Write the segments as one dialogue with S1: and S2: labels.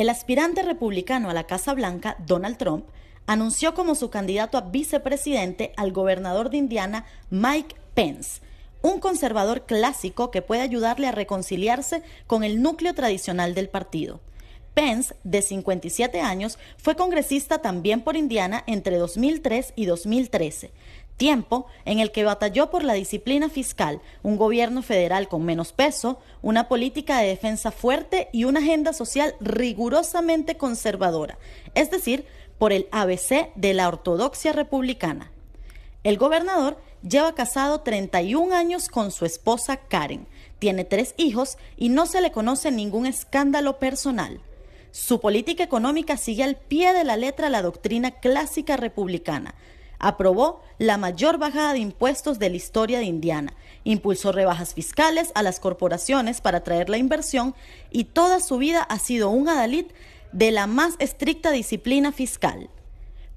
S1: El aspirante republicano a la Casa Blanca, Donald Trump, anunció como su candidato a vicepresidente al gobernador de Indiana, Mike Pence, un conservador clásico que puede ayudarle a reconciliarse con el núcleo tradicional del partido. Pence, de 57 años, fue congresista también por Indiana entre 2003 y 2013 tiempo en el que batalló por la disciplina fiscal, un gobierno federal con menos peso, una política de defensa fuerte y una agenda social rigurosamente conservadora, es decir, por el ABC de la ortodoxia republicana. El gobernador lleva casado 31 años con su esposa Karen, tiene tres hijos y no se le conoce ningún escándalo personal. Su política económica sigue al pie de la letra la doctrina clásica republicana. Aprobó la mayor bajada de impuestos de la historia de Indiana, impulsó rebajas fiscales a las corporaciones para atraer la inversión y toda su vida ha sido un adalid de la más estricta disciplina fiscal.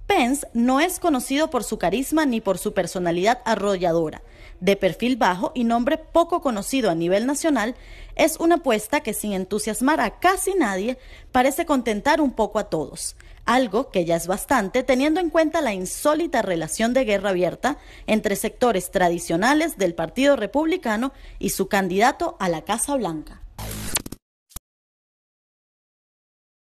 S1: Pence no es conocido por su carisma ni por su personalidad arrolladora. De perfil bajo y nombre poco conocido a nivel nacional, es una apuesta que sin entusiasmar a casi nadie parece contentar un poco a todos, algo que ya es bastante teniendo en cuenta la insólita relación de guerra abierta entre sectores tradicionales del Partido Republicano y su candidato a la Casa Blanca.